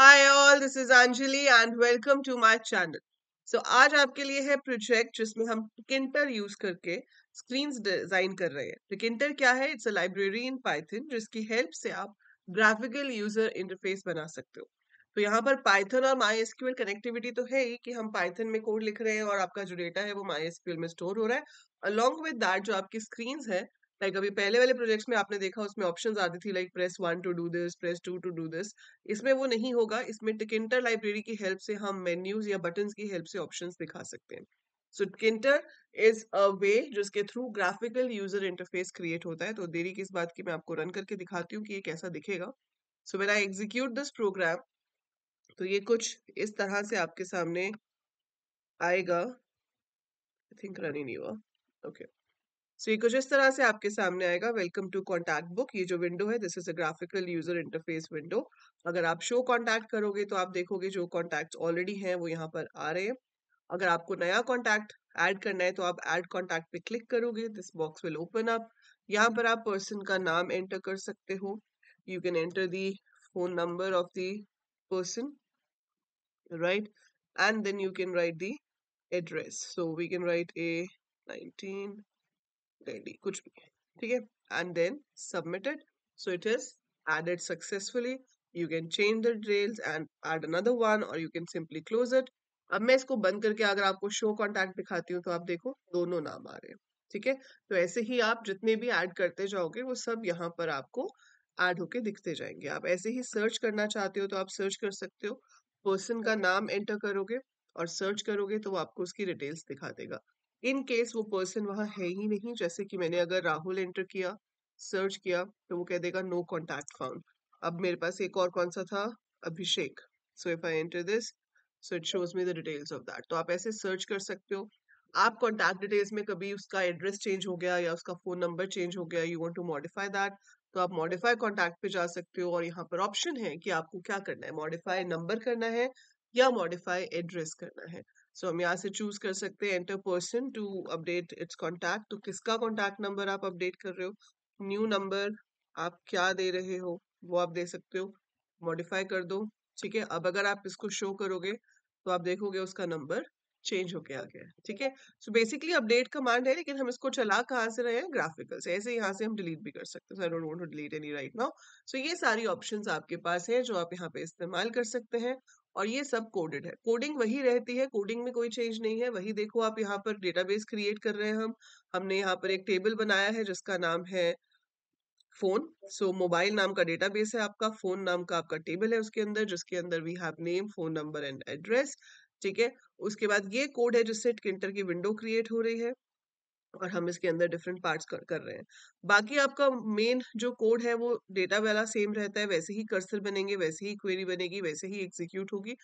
Hi all this is Anjali and welcome to my channel so आज आपके लिए है प्रोजेक्ट जिसमें हम प्रिंटर यूज करके स्क्रीन डिजाइन कर रहे हैं प्रिंटर क्या है it's a library in Python जिसकी हेल्प से आप ग्राफिकल यूजर इंटरफेस बना सकते हो तो यहाँ पर पाइथन और माई एसक्यूएल कनेक्टिविटी तो है ही कि हम पाइथन में कोड लिख रहे हैं और आपका जो डेटा है वो माई एसक्यूएल में स्टोर हो रहा है अलॉन्ग विद दैट जो आपकी स्क्रीन है लाइक like अभी पहले वाले प्रोजेक्ट्स में आपने देखा उसमें ऑप्शन आती थी like press one to do this press two to do this इसमें वो नहीं होगा इसमें टिकिंटर लाइब्रेरी की हेल्प से हम मेन्यूज या बटन की हेल्प से ऑप्शन दिखा सकते हैं सो टिकिंटर इज अ वे जिसके through graphical user interface create होता है तो देरी किस बात की मैं आपको रन करके दिखाती हूँ कि ये कैसा दिखेगा so where I execute this program तो ये कुछ इस तरह से आपके सामने आएगा आई थिंक रन ही नहीं हुआ ओके okay. सो so, ये कुछ इस तरह से आपके सामने आएगा वेलकम टू कॉन्टैक्ट बुक ये जो विंडो है this is a graphical user interface window अगर आप शो कॉन्टैक्ट करोगे तो आप देखोगे जो कॉन्टैक्ट ऑलरेडी हैं वो यहाँ पर आ रहे हैं अगर आपको नया कॉन्टैक्ट ऐड करना है तो आप ऐड कॉन्टैक्ट पे क्लिक करोगे this box will open up यहाँ पर आप पर्सन का नाम एंटर कर सकते हो you can enter the phone number of the person right and then you can write the address so we can write a nineteen ready कुछ भी ठीक है and then submitted so it is added successfully you can change the details and add another one और you can simply close it अब मैं इसको बंद करके अगर आपको शो कॉन्टैक्ट दिखाती हूँ तो आप देखो दोनों नाम आ रहे हैं ठीक है तो ऐसे ही आप जितने भी ऐड करते जाओगे वो सब यहाँ पर आपको ऐड होके दिखते जाएंगे आप ऐसे ही सर्च करना चाहते हो तो आप सर्च कर सकते हो पर्सन का नाम एंटर करोगे और सर्च करोगे तो वो आपको उसकी डिटेल्स दिखा देगा इन केस वो पर्सन वहाँ है ही नहीं जैसे कि मैंने अगर राहुल एंटर किया सर्च किया तो वो कह देगा नो कॉन्टैक्ट फाउंड अब मेरे पास एक और कौन सा था Abhishek so if I enter this so it shows me the details of that तो आप ऐसे सर्च कर सकते हो आप कॉन्टैक्ट डिटेल्स में कभी उसका एड्रेस चेंज हो गया या उसका फोन नंबर चेंज हो गया you want to modify that तो आप मॉडिफाई कॉन्टैक्ट पे जा सकते हो और यहाँ पर ऑप्शन है कि आपको क्या करना है मॉडिफाई नंबर करना है या मॉडिफाई एड्रेस करना है सो so, हम यहाँ से चूज कर सकते हैं enter person to update its contact तो किसका कॉन्टैक्ट नंबर आप अपडेट कर रहे हो न्यू नंबर आप क्या दे रहे हो वो आप दे सकते हो मॉडिफाई कर दो ठीक है अब अगर आप इसको शो करोगे तो आप देखोगे उसका नंबर चेंज होके आ गया ठीक है सो बेसिकली अपडेट कमांड है लेकिन हम इसको चला कहाँ से रहे हैं ग्राफिकल से ऐसे यहाँ से हम डिलीट भी कर सकते हैं so I don't want to delete any right now सो ये सारी ऑप्शंस आपके पास है जो आप यहाँ पे इस्तेमाल कर सकते हैं और ये सब कोडेड है कोडिंग वही रहती है कोडिंग में कोई चेंज नहीं है वही देखो आप यहाँ पर डेटाबेस क्रिएट कर रहे हैं हम हमने यहाँ पर एक टेबल बनाया है जिसका नाम है फोन सो मोबाइल नाम का डेटाबेस है आपका फोन नाम का आपका टेबल है उसके अंदर जिसके अंदर we have name phone number and address ठीक है उसके बाद ये कोड है जिससे की विंडो क्रिएट हो रही है और हम इसके अंदर डिफरेंट पार्ट्स कर, कर रहे हैं बाकी आपका मेन जो कोड है वो डेटा वाला सेम रहता है वैसे ही कर्सर बनेंगे वैसे ही क्वेरी बनेगी वैसे ही एग्जीक्यूट होगी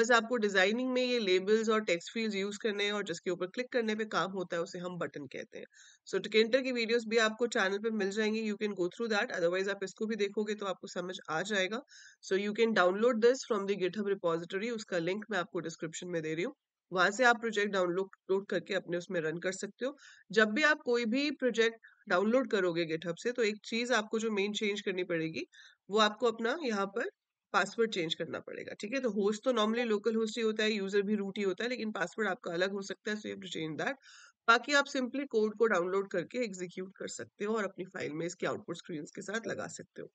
बस आपको डिजाइनिंग में ये लेबल्स और टेक्स्ट फील्ड यूज करने हैं और जिसके ऊपर क्लिक करने पे काम होता है उसे हम बटन कहते हैं सो टिकेंटर की वीडियोस भी आपको चैनल पे मिल जाएंगे you can go through that otherwise आप इसको भी देखोगे तो आपको समझ आ जाएगा so you can download this from the GitHub repository उसका लिंक मैं आपको डिस्क्रिप्शन में दे रही हूँ वहां से आप प्रोजेक्ट डाउनलोड करके अपने उसमें रन कर सकते हो जब भी आप कोई भी प्रोजेक्ट डाउनलोड करोगे गेटहब से तो एक चीज आपको जो मेन चेंज करनी पड़ेगी वो आपको अपना यहाँ पर पासवर्ड चेंज करना पड़ेगा ठीक है तो होस्ट तो नॉर्मली लोकल होस्ट ही होता है यूजर भी रूट ही होता है लेकिन पासवर्ड आपका अलग हो सकता है so you to change that बाकी आप सिंपली कोड को डाउनलोड करके एग्जीक्यूट कर सकते हो और अपनी फाइल में इसके आउटपुट स्क्रीन के साथ लगा सकते हो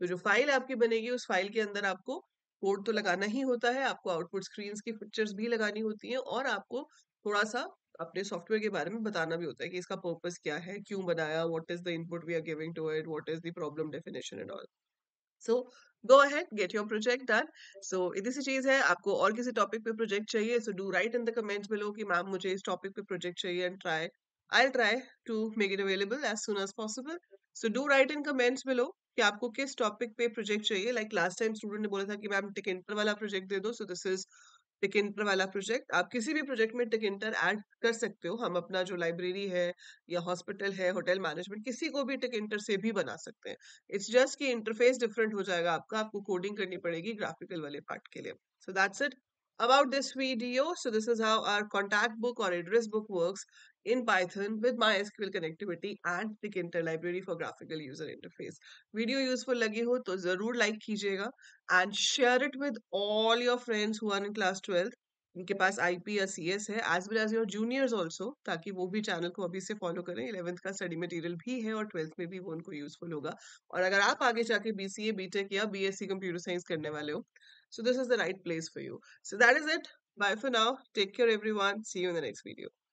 तो जो फाइल आपकी बनेगी उस फाइल के अंदर आपको कोड तो लगाना ही होता है आपको आउटपुट स्क्रीन की पिक्चर्स भी लगानी होती हैं और आपको थोड़ा सा अपने सॉफ्टवेयर के बारे में बताना भी होता है कि इसका पर्पस क्या है क्यों बनाया what is the input we are giving to it what is the problem definition and all so go ahead get your project done so इतनी सी चीज़ है आपको और किसी टॉपिक पे प्रोजेक्ट चाहिए so do write in the comments below कि ma'am मुझे इस टॉपिक पे प्रोजेक्ट चाहिए and try I'll try to make it available as soon as possible so do write in comments below कि आपको किस टॉपिक पे प्रोजेक्ट चाहिए लाइक लास्ट टाइम स्टूडेंट ने बोला था कि मैम टिक इंटर वाला प्रोजेक्ट दे दो so this is tkinter वाला प्रोजेक्ट आप किसी भी प्रोजेक्ट में टिक इंटर ऐड कर सकते हो हम अपना जो लाइब्रेरी है या हॉस्पिटल है होटल मैनेजमेंट किसी को भी टिक इंटर से भी बना सकते हैं इट्स जस्ट कि इंटरफेस डिफरेंट हो जाएगा आपका आपको कोडिंग करनी पड़ेगी ग्राफिकल वाले पार्ट के लिए so that's it about this video so this is how our contact book or address book works in Python with MySQL connectivity and the Kinter library for graphical user interface. Video useful lagi ho to zarur like kijiyega and share it with all your friends who are in class 12th. इनके पास I P या C S है as well as your juniors also ताकि वो भी channel को अभी से follow करें इलेवंथ का स्टडी मटेरियल भी है और ट्वेल्थ में भी वो उनको यूजफुल होगा और अगर आप आगे जाके B C A B tech या B S C computer science करने वाले हो so this is the right place for you so that is it bye for now take care everyone see you in the next video